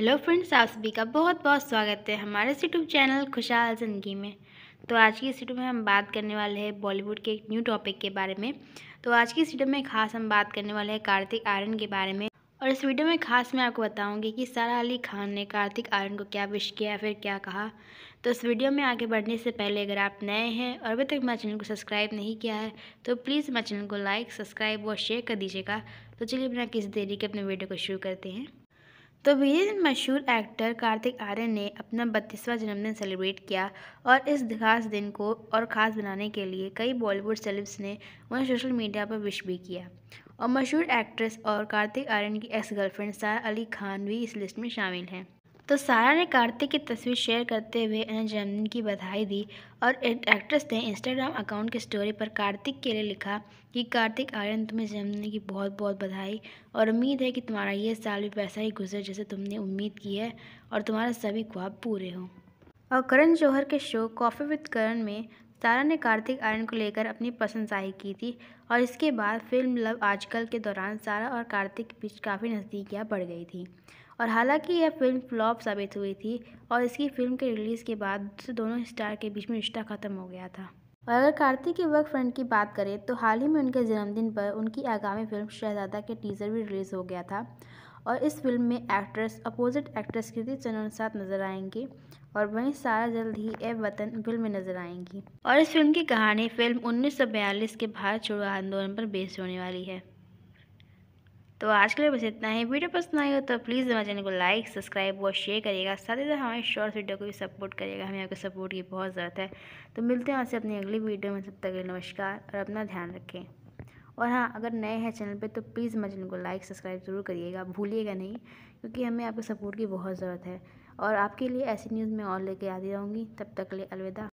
hello friends आप सभी का बहुत बहुत स्वागत है हमारे यूट्यूब चैनल खुशहाल ज़िंदगी में तो आज की इस वीडियो में हम बात करने वाले हैं बॉलीवुड के एक न्यू टॉपिक के बारे में तो आज की इस वीडियो में खास हम बात करने वाले हैं कार्तिक आर्यन के बारे में और इस वीडियो में खास मैं आपको बताऊंगी कि सारा अली खान ने कार्तिक आर्यन को क्या विश किया फिर क्या कहा तो इस वीडियो में आगे बढ़ने से पहले अगर आप नए हैं और अभी तक हमारे चैनल को सब्सक्राइब नहीं किया है तो प्लीज़ हमारे चैनल को लाइक सब्सक्राइब और शेयर कर दीजिएगा तो चलिए बिना किसी देरी के अपने वीडियो को शुरू करते हैं तो दिन मशहूर एक्टर कार्तिक आर्यन ने अपना बत्तीसवां जन्मदिन सेलिब्रेट किया और इस खास दिन को और ख़ास बनाने के लिए कई बॉलीवुड सेलिब्स ने उन्हें सोशल मीडिया पर विश भी किया और मशहूर एक्ट्रेस और कार्तिक आर्यन की एक्स गर्लफ्रेंड सारा अली खान भी इस लिस्ट में शामिल हैं तो सारा ने कार्तिक की तस्वीर शेयर करते हुए उन्हें जन्मदिन की बधाई दी और एक्ट्रेस ने इंस्टाग्राम अकाउंट की स्टोरी पर कार्तिक के लिए लिखा कि कार्तिक आर्यन तुम्हें जन्मदिन की बहुत बहुत बधाई और उम्मीद है कि तुम्हारा ये साल भी वैसा ही गुजरे जैसे तुमने उम्मीद की है और तुम्हारे सभी ख्वाब पूरे हों और करण जौहर के शो कॉफ़ी विद करण में तारा ने कार्तिक आर्यन को लेकर अपनी पसंद जाहिर की थी और इसके बाद फिल्म लव आजकल के दौरान सारा और कार्तिक के बीच काफ़ी नज़दीकियाँ बढ़ गई थी और हालांकि यह फिल्म फ्लॉप साबित हुई थी और इसकी फिल्म के रिलीज़ के बाद दोनों स्टार के बीच में रिश्ता ख़त्म हो गया था और अगर कार्तिक के वर्क फ्रेंड की बात करें तो हाल ही में उनके जन्मदिन पर उनकी आगामी फिल्म शहजादा के टीज़र भी रिलीज़ हो गया था और इस फिल्म में एक्ट्रेस अपोजिट एक्ट्रेस कृति चनन साथ नज़र आएंगी और वहीं सारा जल्द ही ए वतन फिल्म में नज़र आएंगी और इस फिल्म की कहानी फिल्म 1942 के भारत छोड़ो आंदोलन पर बेस होने वाली है तो आज के लिए बस इतना ही वीडियो पसंद आई हो तो प्लीज़ हमारे चैनल को लाइक सब्सक्राइब और शेयर करिएगा साथ ही साथ हमारे शॉर्ट वीडियो को भी सपोर्ट करिएगा हमें आपके सपोर्ट की बहुत ज़रूरत है तो मिलते हैं आपसे अपनी अगली वीडियो में तब तक नमस्कार और अपना ध्यान रखें और हाँ अगर नए हैं चैनल पे तो प्लीज़ हमारे चैनल को लाइक सब्सक्राइब ज़रूर करिएगा भूलिएगा नहीं क्योंकि हमें आपके सपोर्ट की बहुत ज़रूरत है और आपके लिए ऐसी न्यूज़ मैं और लेके आती रहूँगी तब तक ले अलविदा